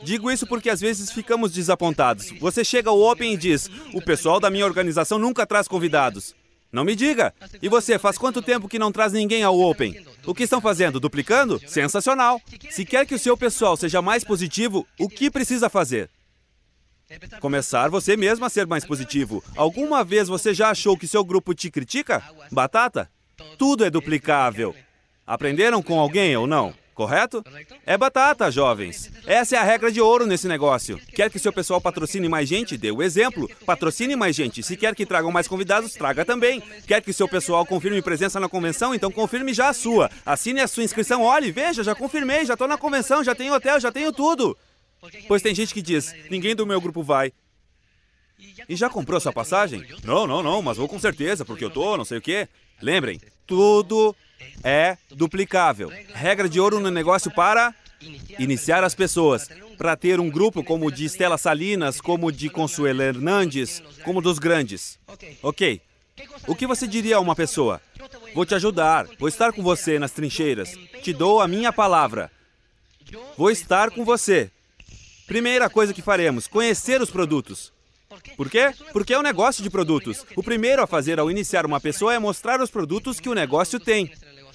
Digo isso porque às vezes ficamos desapontados. Você chega ao Open e diz: o pessoal da minha organização nunca traz convidados. Não me diga! E você, faz quanto tempo que não traz ninguém ao Open? O que estão fazendo? Duplicando? Sensacional! Se quer que o seu pessoal seja mais positivo, o que precisa fazer? Começar você mesmo a ser mais positivo. Alguma vez você já achou que seu grupo te critica? Batata? Tudo é duplicável. Aprenderam com alguém ou não? correto? Então. É batata, jovens. Essa é a regra de ouro nesse negócio. Quer que seu pessoal patrocine mais gente? Dê o exemplo. Patrocine mais gente. Se quer que tragam mais convidados, traga também. Quer que seu pessoal confirme presença na convenção? Então confirme já a sua. Assine a sua inscrição. Olhe, veja, já confirmei, já estou na convenção, já tenho hotel, já tenho tudo. Pois tem gente que diz, ninguém do meu grupo vai. E já comprou sua passagem? Não, não, não, mas vou com certeza, porque eu tô, não sei o quê. Lembrem, tudo é duplicável. Regra de ouro no negócio para iniciar as pessoas. Para ter um grupo como o de Estela Salinas, como o de Consuelo Hernandes, como dos grandes. Ok. O que você diria a uma pessoa? Vou te ajudar, vou estar com você nas trincheiras, te dou a minha palavra. Vou estar com você. Primeira coisa que faremos: conhecer os produtos. Por quê? Porque é um negócio de produtos. O primeiro a fazer ao iniciar uma pessoa é mostrar os produtos que o negócio tem.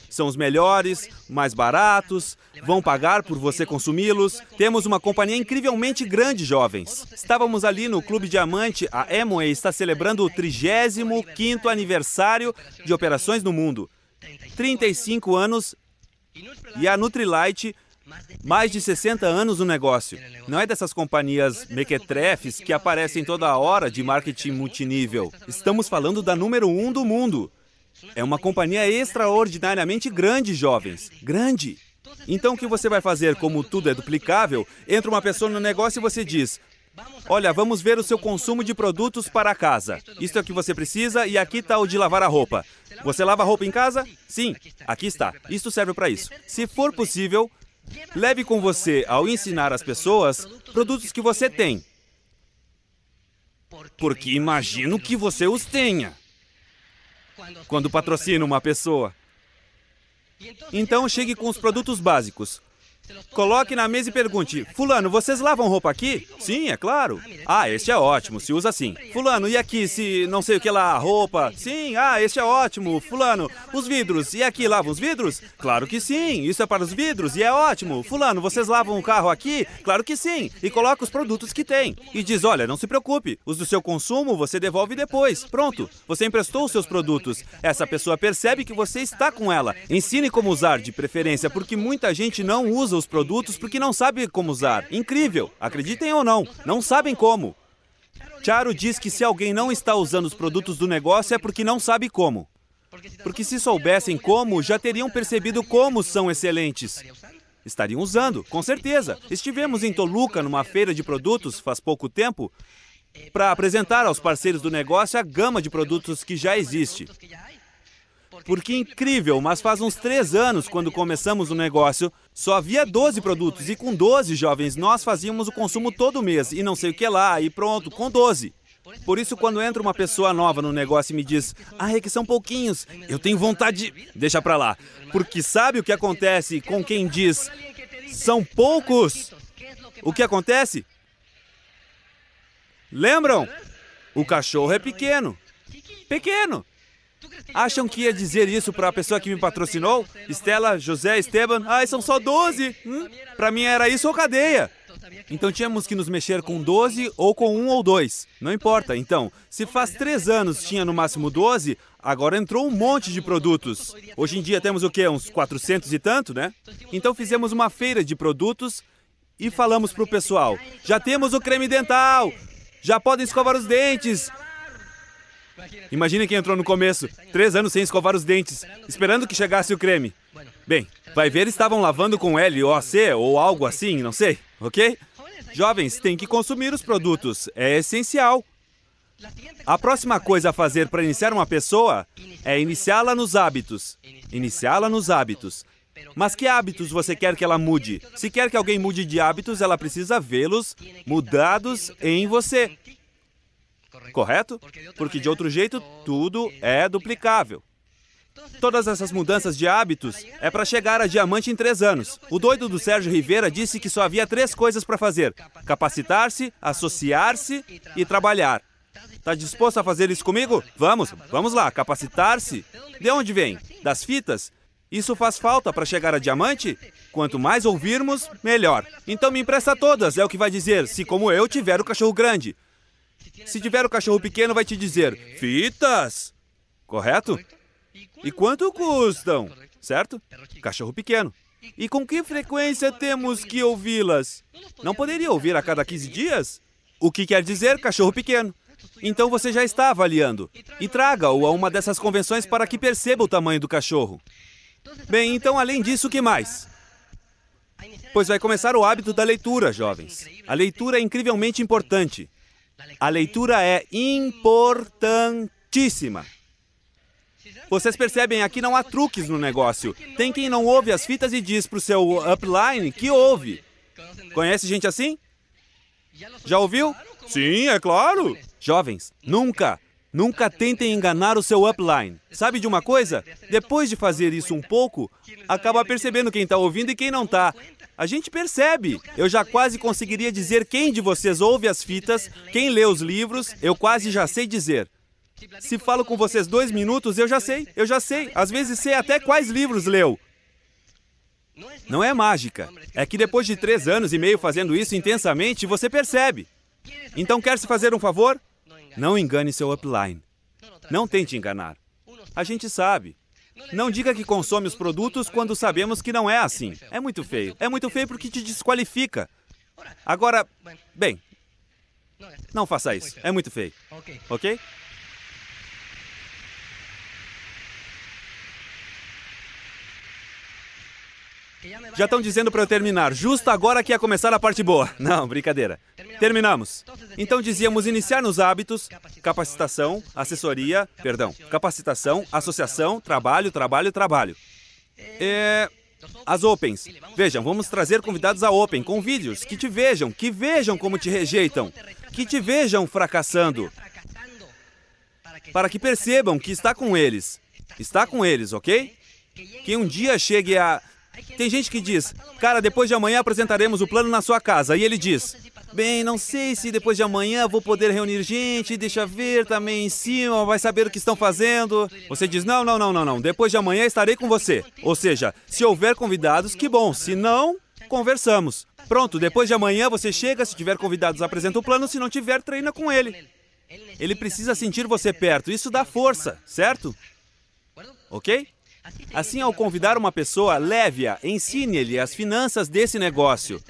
São os melhores, mais baratos, vão pagar por você consumi-los. Temos uma companhia incrivelmente grande, jovens. Estávamos ali no Clube Diamante, a Amway está celebrando o 35º aniversário de operações no mundo. 35 anos e a Nutrilite mais de 60 anos no negócio. Não é dessas companhias mequetrefes que aparecem toda hora de marketing multinível. Estamos falando da número um do mundo. É uma companhia extraordinariamente grande, jovens. Grande. Então o que você vai fazer, como tudo é duplicável, entra uma pessoa no negócio e você diz: Olha, vamos ver o seu consumo de produtos para casa. Isto é o que você precisa e aqui está o de lavar a roupa. Você lava a roupa em casa? Sim, aqui está. Isto serve para isso. Se for possível, Leve com você, ao ensinar as pessoas, produtos que você tem. Porque imagino que você os tenha. Quando patrocina uma pessoa. Então chegue com os produtos básicos, Coloque na mesa e pergunte: Fulano, vocês lavam roupa aqui? Sim, é claro. Ah, este é ótimo, se usa assim. Fulano, e aqui se não sei o que lá, roupa? Sim, ah, este é ótimo. Fulano, os vidros, e aqui lavam os vidros? Claro que sim, isso é para os vidros e é ótimo. Fulano, vocês lavam o carro aqui? Claro que sim, e coloca os produtos que tem. E diz: Olha, não se preocupe, os do seu consumo você devolve depois. Pronto, você emprestou os seus produtos. Essa pessoa percebe que você está com ela. Ensine como usar, de preferência, porque muita gente não usa os produtos porque não sabe como usar. Incrível, acreditem ou não, não sabem como. Charo diz que se alguém não está usando os produtos do negócio é porque não sabe como. Porque se soubessem como, já teriam percebido como são excelentes. Estariam usando, com certeza. Estivemos em Toluca, numa feira de produtos, faz pouco tempo, para apresentar aos parceiros do negócio a gama de produtos que já existe. Porque é incrível, mas faz uns três anos, quando começamos o negócio, só havia 12 produtos e com 12 jovens nós fazíamos o consumo todo mês e não sei o que lá, e pronto, com 12. Por isso, quando entra uma pessoa nova no negócio e me diz, ah, é que são pouquinhos, eu tenho vontade de. Deixa pra lá. Porque sabe o que acontece com quem diz, são poucos? O que acontece? Lembram? O cachorro é pequeno. Pequeno. Acham que ia dizer isso para a pessoa que me patrocinou? Estela, José, Esteban? Ai, são só 12! Hum? Para mim era isso ou cadeia! Então tínhamos que nos mexer com 12 ou com um ou dois. Não importa. Então, se faz três anos tinha no máximo 12, agora entrou um monte de produtos. Hoje em dia temos o quê? Uns 400 e tanto, né? Então fizemos uma feira de produtos e falamos para o pessoal: já temos o creme dental, já podem escovar os dentes, Imagina quem entrou no começo, três anos sem escovar os dentes, esperando que chegasse o creme. Bem, vai ver estavam lavando com L ou algo assim, não sei, ok? Jovens, tem que consumir os produtos, é essencial. A próxima coisa a fazer para iniciar uma pessoa é iniciá-la nos hábitos. Iniciá-la nos hábitos. Mas que hábitos você quer que ela mude? Se quer que alguém mude de hábitos, ela precisa vê-los mudados em você correto? Porque de outro jeito, tudo é duplicável. Todas essas mudanças de hábitos é para chegar a diamante em três anos. O doido do Sérgio Rivera então, disse assim, que só havia três coisas para fazer: capacitar-se, associar-se e trabalhar. Tá, tá disposto a fazer isso comigo? Vamos, vamos lá, capacitar-se. Então, de onde vem? Assim, das fitas? Isso faz falta para chegar a então, diamante? Assim, Quanto mais ouvirmos, melhor. Então me empresta todas, é o que vai dizer, se como eu tiver o cachorro grande. Se tiver um cachorro pequeno, vai te dizer fitas, correto? E quanto custam, certo? Cachorro pequeno. E com que frequência temos que ouvi-las? Não poderia ouvir a cada 15 dias? O que quer dizer cachorro pequeno? Então você já está avaliando. E traga-o a uma dessas convenções para que perceba o tamanho do cachorro. Bem, então além disso, o que mais? Pois vai começar o hábito da leitura, jovens. A leitura é incrivelmente importante. A leitura é importantíssima. Vocês percebem, aqui não há truques no negócio. Tem quem não ouve as fitas e diz para o seu upline que ouve. Conhece gente assim? Já ouviu? Sim, é claro. Jovens, nunca, nunca tentem enganar o seu upline. Sabe de uma coisa? Depois de fazer isso um pouco, acaba percebendo quem está ouvindo e quem não está. A gente percebe. Eu já quase conseguiria dizer quem de vocês ouve as fitas, quem lê os livros, eu quase já sei dizer. Se falo com vocês dois minutos, eu já sei, eu já sei. Às vezes sei até quais livros leu. Não é mágica. É que depois de três anos e meio fazendo isso intensamente, você percebe. Então quer se fazer um favor? Não engane seu upline. Não tente enganar. A gente sabe. Não diga que consome os produtos quando sabemos que não é assim. É muito feio. É muito feio porque te desqualifica. Agora, bem, não faça isso. É muito feio. Ok? Já estão dizendo para eu terminar, justo agora que ia começar a parte boa. Não, brincadeira. Terminamos. Então dizíamos iniciar nos hábitos, capacitação, assessoria, perdão, capacitação, associação, trabalho, trabalho, trabalho. É... As Opens. Vejam, vamos trazer convidados à Open com vídeos que te vejam, que vejam como te rejeitam, que te vejam fracassando, para que percebam que está com eles. Está com eles, ok? Que um dia chegue a tem gente que diz, cara, depois de amanhã apresentaremos o plano na sua casa. E ele diz, bem, não sei se depois de amanhã vou poder reunir gente, deixa ver também em cima, vai saber o que estão fazendo. Você diz, não, não, não, não, não, depois de amanhã estarei com você. Ou seja, se houver convidados, que bom, se não, conversamos. Pronto, depois de amanhã você chega, se tiver convidados, apresenta o plano, se não tiver, treina com ele. Ele precisa sentir você perto, isso dá força, certo? Ok? Assim, ao convidar uma pessoa, leve-a, ensine-lhe as finanças desse negócio.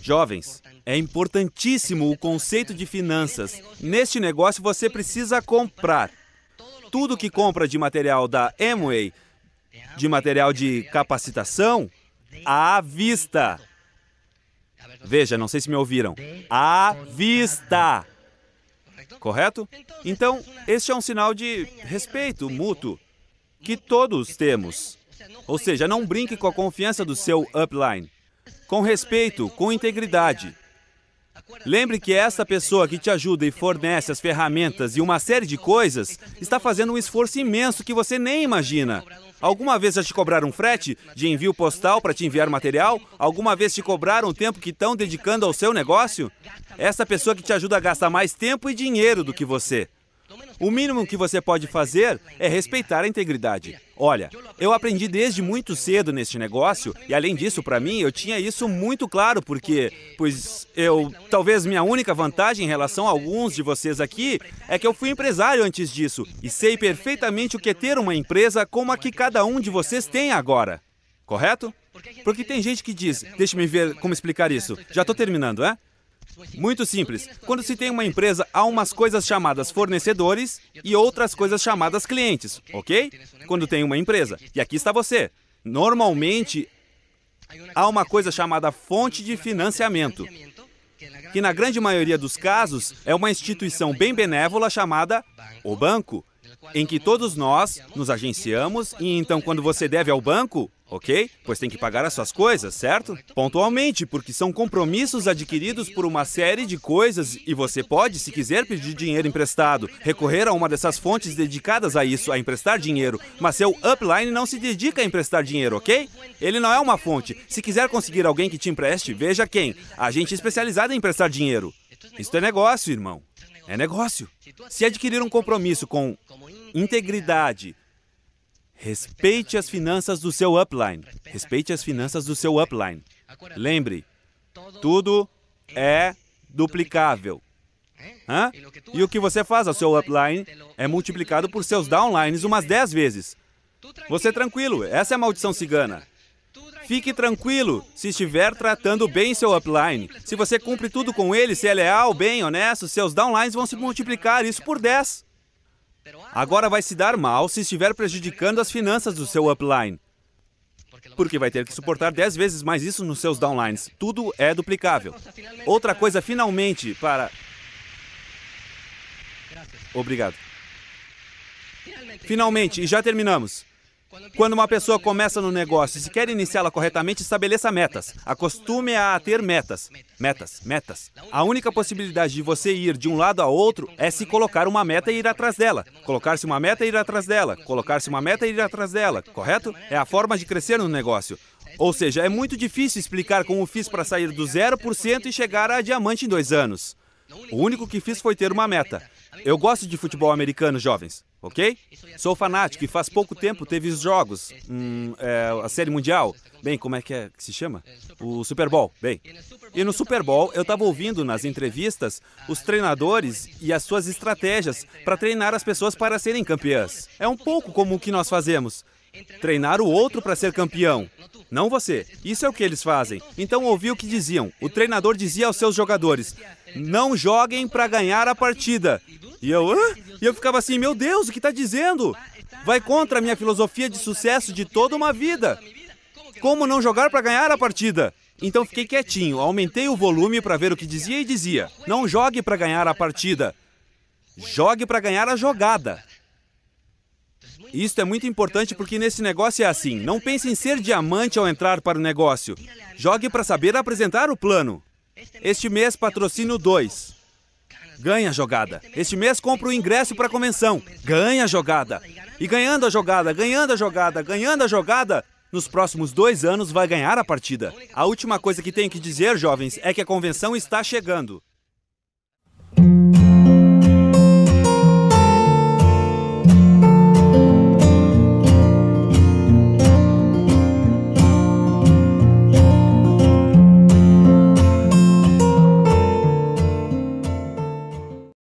Jovens, é importantíssimo o conceito de finanças. Neste negócio, você precisa comprar. Tudo que compra de material da Amway, de material de capacitação, à vista. Veja, não sei se me ouviram. À vista. Correto? Então, este é um sinal de respeito mútuo que todos temos. Ou seja, não brinque com a confiança do seu upline. Com respeito, com integridade. Lembre que esta pessoa que te ajuda e fornece as ferramentas e uma série de coisas está fazendo um esforço imenso que você nem imagina. Alguma vez já te cobraram frete de envio postal para te enviar material? Alguma vez te cobraram o tempo que estão dedicando ao seu negócio? Essa pessoa que te ajuda gasta mais tempo e dinheiro do que você. O mínimo que você pode fazer é respeitar a integridade. Olha, eu aprendi desde muito cedo neste negócio e além disso, para mim, eu tinha isso muito claro porque, pois eu, talvez minha única vantagem em relação a alguns de vocês aqui é que eu fui empresário antes disso e sei perfeitamente o que é ter uma empresa como a que cada um de vocês tem agora. Correto? Porque tem gente que diz, deixa me ver como explicar isso. Já estou terminando, é? Muito simples. Quando se tem uma empresa, há umas coisas chamadas fornecedores e outras coisas chamadas clientes, ok? Quando tem uma empresa. E aqui está você. Normalmente, há uma coisa chamada fonte de financiamento, que na grande maioria dos casos é uma instituição bem benévola chamada o banco, em que todos nós nos agenciamos e então quando você deve ao banco, ok? Pois tem que pagar as suas coisas, certo? Pontualmente, porque são compromissos adquiridos por uma série de coisas e você pode, se quiser, pedir dinheiro emprestado, recorrer a uma dessas fontes dedicadas a isso, a emprestar dinheiro, mas seu upline não se dedica a emprestar dinheiro, ok? Ele não é uma fonte. Se quiser conseguir alguém que te empreste, veja quem. Agente especializado em emprestar dinheiro. Isso é negócio, irmão. É negócio. Se adquirir um compromisso com integridade, Respeite as finanças do seu upline. Respeite as finanças do seu upline. Lembre, tudo é duplicável. Hã? E o que você faz ao seu upline é multiplicado por seus downlines umas 10 vezes. Você é tranquilo, essa é a maldição cigana. Fique tranquilo se estiver tratando bem seu upline. Se você cumpre tudo com ele, se é leal, bem, honesto, seus downlines vão se multiplicar isso por 10. Agora vai se dar mal se estiver prejudicando as finanças do seu upline. Porque vai ter que suportar 10 vezes mais isso nos seus downlines. Tudo é duplicável. Outra coisa, finalmente, para. Obrigado. Finalmente, e já terminamos. Quando uma pessoa começa no negócio e se quer iniciá-la corretamente, estabeleça metas. Acostume a ter metas. Metas, metas. A única possibilidade de você ir de um lado a outro é se colocar uma meta e ir atrás dela. Colocar-se uma meta e ir atrás dela. Colocar-se uma meta e ir atrás dela, correto? É a forma de crescer no negócio. Ou seja, é muito difícil explicar como fiz para sair do 0% e chegar a diamante em dois anos. O único que fiz foi ter uma meta. Eu gosto de futebol americano, jovens, ok? Sou fanático e faz pouco tempo teve os jogos, hum, é, a Série Mundial, bem, como é que, é que se chama? O Super Bowl, bem. E no Super Bowl eu estava ouvindo nas entrevistas os treinadores e as suas estratégias para treinar as pessoas para serem campeãs. É um pouco como o que nós fazemos. Treinar o outro para ser campeão, não você. Isso é o que eles fazem. Então ouvi o que diziam. O treinador dizia aos seus jogadores: não joguem para ganhar a partida. E eu, e eu ficava assim, meu Deus, o que está dizendo? Vai contra a minha filosofia de sucesso de toda uma vida. Como não jogar para ganhar a partida? Então fiquei quietinho, aumentei o volume para ver o que dizia e dizia: Não jogue para ganhar a partida, jogue para ganhar a jogada. Isso é muito importante porque nesse negócio é assim: não pense em ser diamante ao entrar para o negócio. Jogue para saber apresentar o plano. Este mês patrocínio 2. Ganha a jogada. Este mês compra o ingresso para a convenção. Ganha a jogada. E ganhando a jogada, ganhando a jogada, ganhando a jogada, nos próximos dois anos vai ganhar a partida. A última coisa que tenho que dizer, jovens, é que a convenção está chegando.